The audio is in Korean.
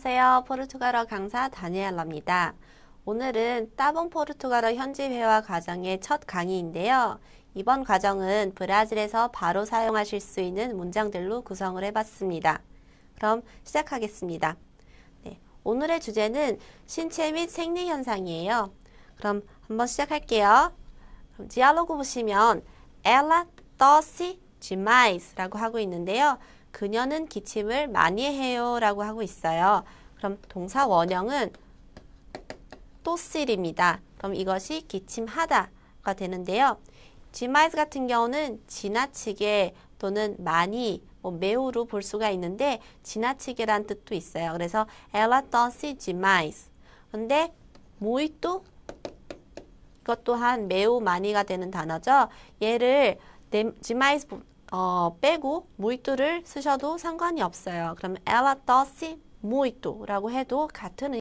안녕하세요. 포르투갈어 강사 다니엘라입니다. 오늘은 따봉 포르투갈어 현지 회화 과정의 첫 강의인데요. 이번 과정은 브라질에서 바로 사용하실 수 있는 문장들로 구성을 해봤습니다. 그럼 시작하겠습니다. 네, 오늘의 주제는 신체 및 생리 현상이에요. 그럼 한번 시작할게요. 그럼 디알로그 보시면 ela tosse m a i s 라고 하고 있는데요. 그녀는 기침을 많이 해요 라고 하고 있어요. 그럼 동사 원형은 또쓸입니다. 그럼 이것이 기침하다가 되는데요. 지마이즈 같은 경우는 지나치게 또는 많이 뭐 매우로 볼 수가 있는데 지나치게란 뜻도 있어요. 그래서 ela doce demais. 근데 muito 이것 또한 매우 많이가 되는 단어죠. 얘를 demais 어, 빼고 muito를 쓰셔도 상관이 없어요. 그럼 ela tosse muito라고 해도 같은